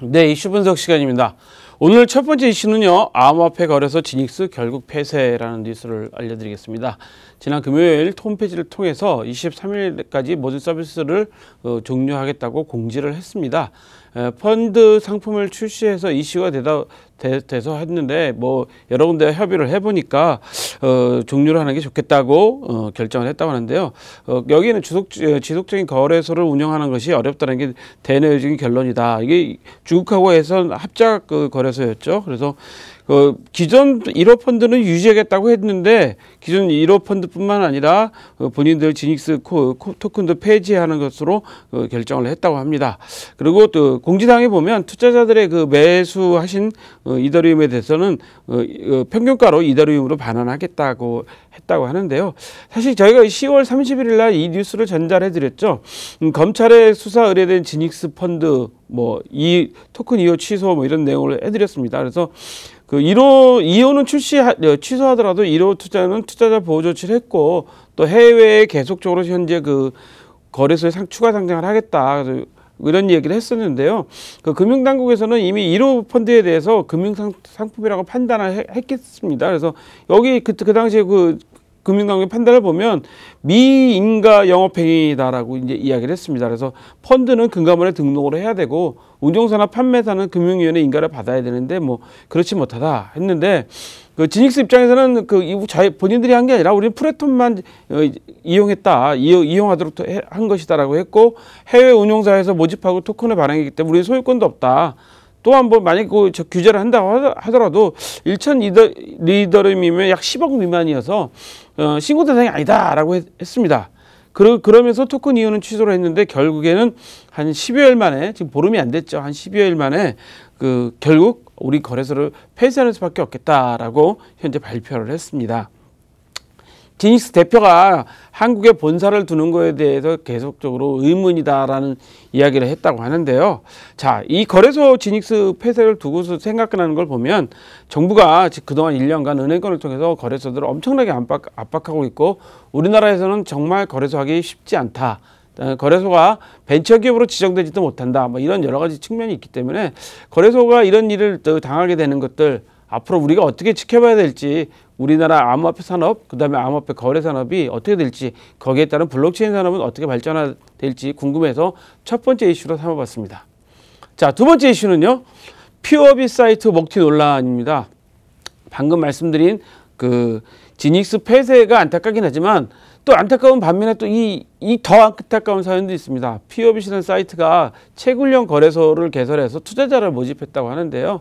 네, 이슈 분석 시간입니다. 오늘 첫 번째 이슈는요. 암호화폐 거래소 지닉스 결국 폐쇄라는 뉴스를 알려드리겠습니다. 지난 금요일 홈페이지를 통해서 23일까지 모든 서비스를 어, 종료하겠다고 공지를 했습니다. 펀드 상품을 출시해서 이슈가 되다 돼, 서 했는데 뭐 여러 군데 협의를 해보니까 어, 종료를 하는 게 좋겠다고 어, 결정을 했다고 하는데요. 어, 여기는 지속, 어, 지속적인 거래소를 운영하는 것이 어렵다는 게 대내적인 결론이다. 이게 중국하고 해서 합작 그 거래소였죠. 그래서 어, 기존 1호 펀드는 유지하겠다고 했는데 기존 1호 펀드뿐만 아니라 어, 본인들 지닉스 코, 코, 토큰도 폐지하는 것으로 어, 결정을 했다고 합니다. 그리고 또 공지사항에 보면 투자자들의 그 매수하신 어, 이더리움에 대해서는 어, 어, 평균가로 이더리움으로 반환하겠다고 했다고 하는데요. 사실 저희가 10월 31일 날 이 뉴스를 전달해 드렸죠. 음, 검찰의 수사 의뢰된 지닉스 펀드 뭐 이 토큰 이후 취소 뭐 이런 내용을 해드렸습니다. 그래서 그 1호, 2호는 출시, 어, 취소하더라도 1호 투자는 투자자 보호 조치를 했고 또 해외에 계속적으로 현재 그 거래소에 상, 추가 상장을 하겠다. 이런 얘기를 했었는데요. 그 금융당국에서는 이미 1호 펀드에 대해서 금융상품이라고 판단을 했겠습니다. 그래서 여기 그, 그 당시에 그 금융당국의 판단을 보면 미인가 영업행위다라고 이제 이야기를 했습니다. 그래서 펀드는 금감원에 등록을 해야 되고 운종사나 판매사는 금융위원회 인가를 받아야 되는데 뭐 그렇지 못하다 했는데 그진닉스 입장에서는 그자 본인들이 한 게 아니라 우리는 프레톤만 어, 이용했다 이용, 하도록한 것이다라고 했고 해외 운용사에서 모집하고 토큰을 발행했기 때문에 우리 소유권도 없다. 또한 번 뭐 만약 에그저 규제를 한다고 하더라도 1천 리더, 리더름이면 약 10억 미만이어서 어, 신고 대상이 아니다라고 했, 습니다 그러, 그러면서 토큰 이유는 취소를 했는데 결국에는 한1 2여일 만에 지금 보름이 안 됐죠. 한1 2여일 만에 그 결국 우리 거래소를 폐쇄하는 수밖에 없겠다라고 현재 발표를 했습니다. 지닉스 대표가 한국에 본사를 두는 거에 대해서 계속적으로 의문이다라는 이야기를 했다고 하는데요. 자, 이 거래소 지닉스 폐쇄를 두고서 생각하는 걸 보면 정부가 그동안 1년간 은행권을 통해서 거래소들을 엄청나게 압박, 압박하고 있고 우리나라에서는 정말 거래소하기 쉽지 않다. 어, 거래소가 벤처기업으로 지정되지도 못한다. 뭐 이런 여러 가지 측면이 있기 때문에 거래소가 이런 일을 당하게 되는 것들 앞으로 우리가 어떻게 지켜봐야 될지 우리나라 암호화폐 산업 그다음에 암호화폐 거래 산업이 어떻게 될지 거기에 따른 블록체인 산업은 어떻게 발전될지 궁금해서 첫 번째 이슈로 삼아봤습니다. 자 두 번째 이슈는요. 퓨어비 사이트 먹튀 논란입니다. 방금 말씀드린 그 지닉스 폐쇄가 안타깝긴 하지만 또 안타까운 반면에 또 이 이 더 안타까운 사연도 있습니다. 피어비시는 사이트가 채굴형 거래소를 개설해서 투자자를 모집했다고 하는데요.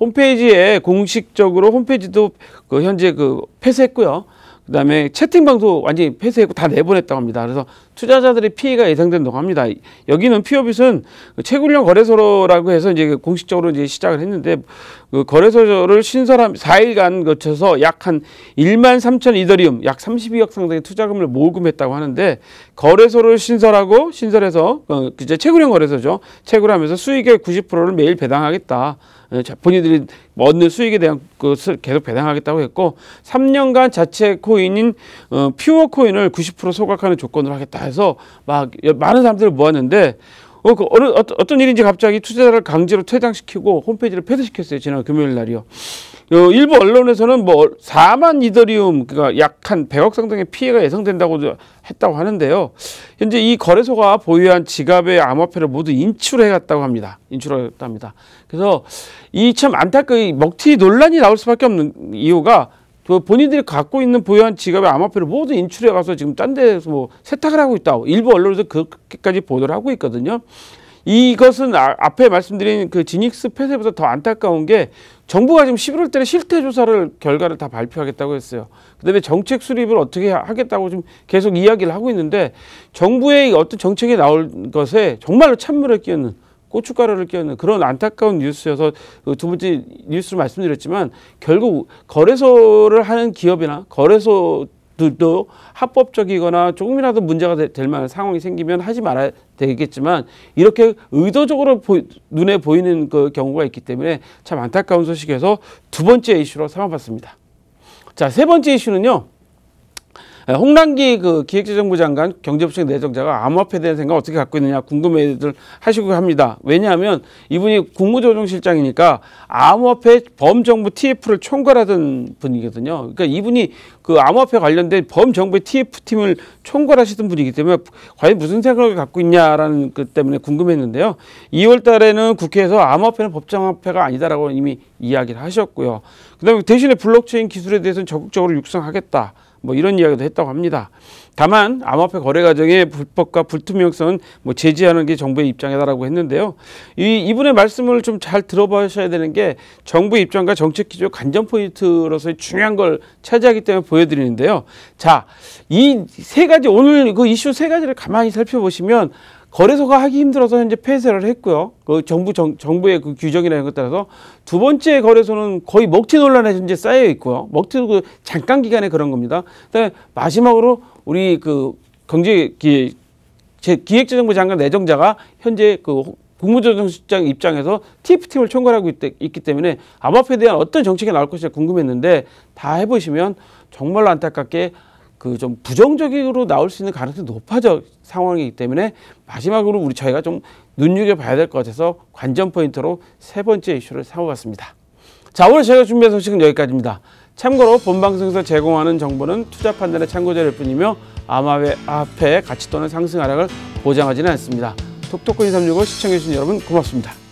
홈페이지에 공식적으로 홈페이지도 그 현재 그 폐쇄했고요. 그다음에 채팅방도 완전히 폐쇄했고 다 내보냈다고 합니다. 그래서 투자자들의 피해가 예상된다고 합니다. 여기는 피어빗은 그 채굴용 거래소라고 해서 이제 공식적으로 이제 시작을 했는데 그 거래소를 신설한 4일간 거쳐서 약 한 1만 3천 이더리움 약 32억 상당의 투자금을 모금했다고 하는데 거래소를 신설하고 신설해서 어, 이제 채굴형 거래소죠. 채굴하면서 수익의 90%를 매일 배당하겠다. 예, 본인들이 얻는 수익에 대한 것을 계속 배당하겠다고 했고 3년간 자체 코인인 어, 퓨어 코인을 90% 소각하는 조건으로 하겠다. 해서 막 많은 사람들을 모았는데 어, 그 어느, 어떤, 어떤 일인지 갑자기 투자자를 강제로 퇴장시키고 홈페이지를 폐쇄시켰어요. 지난 금요일 날이요. 어, 일부 언론에서는 뭐 4만 이더리움, 그러니까 약한 100억 상당의 피해가 예상된다고 했다고 하는데요. 현재 이 거래소가 보유한 지갑의 암호화폐를 모두 인출해갔다고 합니다. 인출했답니다. 그래서 이 참 안타까운 먹튀 논란이 나올 수밖에 없는 이유가 그 본인들이 갖고 있는 부유한 지갑의 암호표를 모두 인출해 가서 지금 딴 데서 뭐 세탁을 하고 있다. 고 일부 언론에서 그렇게까지 보도를 하고 있거든요. 이것은 아, 앞에 말씀드린 그 지닉스 폐쇄보다 더 안타까운 게 정부가 지금 11월 달에 실태 조사를 결과를 다 발표하겠다고 했어요. 그다음에 정책 수립을 어떻게 하겠다고 지금 계속 이야기를 하고 있는데 정부의 어떤 정책이 나올 것에 정말로 찬물을 끼얹는 고춧가루를 끼얹는 그런 안타까운 뉴스여서 그 두 번째 뉴스를 말씀드렸지만 결국 거래소를 하는 기업이나 거래소 들도 합법적이거나 조금이라도 문제가 될 만한 상황이 생기면 하지 말아야 되겠지만 이렇게 의도적으로 보이, 눈에 보이는 그 경우가 있기 때문에 참 안타까운 소식에서 두 번째 이슈로 삼아봤습니다. 자, 세 번째 이슈는요. 예, 홍남기 그 기획재정부 장관 경제부총 내정자가 암호화폐에 대한 생각 어떻게 갖고 있느냐 궁금해들 하시고 합니다. 왜냐하면 이분이 국무조정실장이니까 암호화폐 범정부 TF를 총괄하던 분이거든요. 그러니까 이분이 그 암호화폐 관련된 범정부의 TF팀을 총괄하시던 분이기 때문에 과연 무슨 생각을 갖고 있냐라는 것 그 때문에 궁금했는데요. 2월 달에는 국회에서 암호화폐는 법정화폐가 아니다라고 이미 이야기를 하셨고요. 그 다음에 대신에 블록체인 기술에 대해서는 적극적으로 육성하겠다. 뭐 이런 이야기도 했다고 합니다. 다만 암호화폐 거래 과정의 불법과 불투명성은 뭐 제지하는 게 정부의 입장이다라고 했는데요. 이 이분의 말씀을 좀 잘 들어보셔야 되는 게 정부 입장과 정책 기조 간접 포인트로서의 중요한 걸 차지하기 때문에 보여드리는데요. 자, 이 세 가지 오늘 그 이슈 세 가지를 가만히 살펴보시면 거래소가 하기 힘들어서 현재 폐쇄를 했고요. 그 정부 정, 정부의 그 규정이나 이런 것 따라서 두 번째 거래소는 거의 먹튀 논란에 현재 쌓여 있고요. 먹튀 도그 잠깐 기간에 그런 겁니다. 그다음에 마지막으로 우리 그 경제 기 기획재정부 장관 내정자가 현재 그 국무조정실장 입장에서 TF팀을 총괄하고 있, 기 때문에 암호화폐에 대한 어떤 정책이 나올 것이냐 궁금했는데 다 해보시면 정말로 안타깝게 그좀 부정적으로 나올 수 있는 가능성이 높아져 상황이기 때문에 마지막으로 우리 저희가 좀 눈여겨봐야 될 것 같아서 관전 포인트로 세 번째 이슈를 삼아봤습니다. 자 오늘 제가 준비한 소식은 여기까지입니다. 참고로 본 방송에서 제공하는 정보는 투자 판단의 참고자일 뿐이며 암호화폐 앞에 가치 또는 상승 하락을 보장하지는 않습니다. 톡톡 2 3 6 5 시청해주신 여러분 고맙습니다.